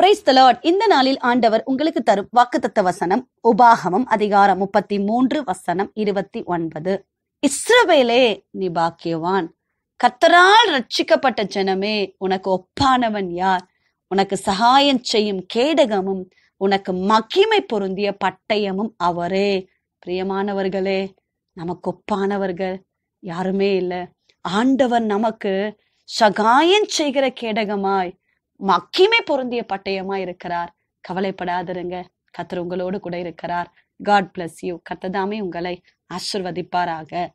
price தலாட் இந்த நாளில் ஆண்டவர் உங்களுக்கு தரும் வாக்குத்தத்த வசனம் உபாகமம் அதிகாரம் முப்பத்தி மூன்று வசனம் இருபத்தி ஒன்பது இஸ்ரவேலே நீ பாக்கியவான் கத்தரால் ரட்சிக்கப்பட்ட ஜனமே உனக்கு ஒப்பானவன் யார் உனக்கு சகாயம் செய்யும் கேடகமும் உனக்கு மகிமை பொருந்திய பட்டயமும் அவரே பிரியமானவர்களே நமக்கு ஒப்பானவர்கள் யாருமே இல்லை ஆண்டவர் நமக்கு சகாயம் செய்கிற கேடகமாய் மக்கியுமே பொருந்திய பட்டயமா இருக்கிறார் கவலைப்படாதிருங்க கத்தர் உங்களோடு கூட இருக்கிறார் காட் பிளஸ் யூ கத்ததாமே உங்களை ஆசிர்வதிப்பாராக